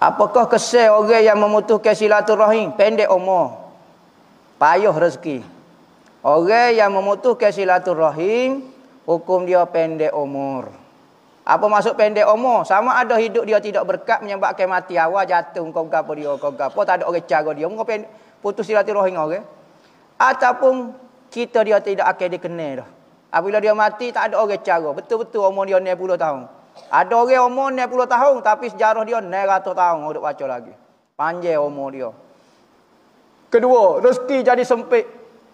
Apakah kesal orang yang memutuskan silaturahim? Pendek umur. Payuh rezeki. Orang yang memutuskan silaturahim, hukum dia pendek umur. Apa maksud pendek umur? Sama ada hidup dia tidak berkat menyebabkan mati awal jatuh kau gapo dia kau gapo tak ada orang cara dia mengapa putus silaturahim orang. Okay? Ataupun kita dia tidak akan dikenal dah. Apabila dia mati tak ada orang cara. Betul-betul umur dia 90 tahun. Ada orang umur 90 tahun tapi sejarah dia 900 tahun orang baca lagi. Panjang umur dia. Kedua, rezeki jadi sempit.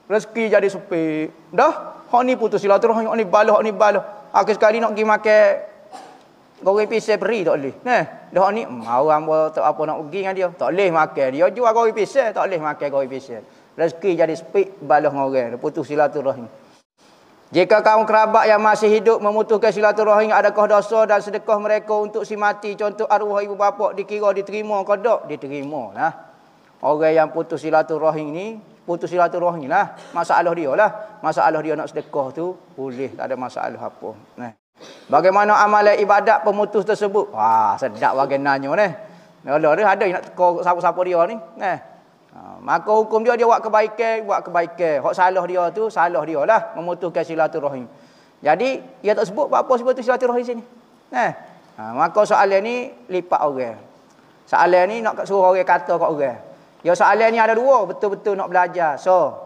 Rezeki jadi sempit. Dah, hak ni putus silaturahim, hak ni balah, hak ni balah. Akhir sekali nak pergi makan goreng pisang beri tak boleh. Nah, dah ni hmm, orang tak apa nak pergi dengan dia. Tak boleh makan. Dia jual goreng pisang, tak boleh makan goreng pisang. Rezeki jadi sempit balah orang, putus silaturahim. Jika kaum kerabat yang masih hidup memutuhkan silaturahim adakah dosa dan sedekah mereka untuk si mati contoh arwah ibu bapa dikira diterima ke tak diterima lah. Orang yang putus silaturahim ni putus silaturahim lah masalah dia lah. Masalah dia nak sedekah tu boleh tak ada masalah apa. Nah. Bagaimana amal ibadat pemutus tersebut? Wah, sedap bagi nanya ni. Lah, ada ada ada nak teka siapa-siapa dia ni. Nah. Ha, maka hukum dia dia buat kebaikan, buat kebaikan. Hak salah dia tu salah dia lah memutuskan silaturahim. Jadi dia tak sebut apa-apa sebut tu silaturahim sini. Nah. Eh, ha, maka soalan ni lipat orang. Soalan ni nak suruh orang kata kat orang. Ya soalan ni ada dua, betul-betul nak belajar. So,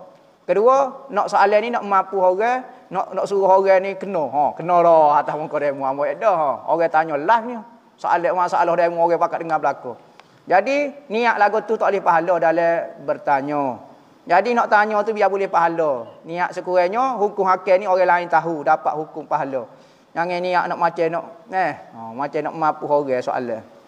kedua, nak soalan ni nak mampu orang, nak nak suruh orang ni kena. Ha, kena lah atas muka demo amboi dah. Ha, orang tanya live lah ni. Soalan masalah demo orang pakat dengar belakang. Jadi niat lagu tu tak boleh pahala dalam bertanya. Jadi nak tanya tu biar boleh pahala. Niat sekurangnya hukum hakim ni orang lain tahu dapat hukum pahala. Jangan niat nak macam nak eh, oh, macam nak mampu orang soalan.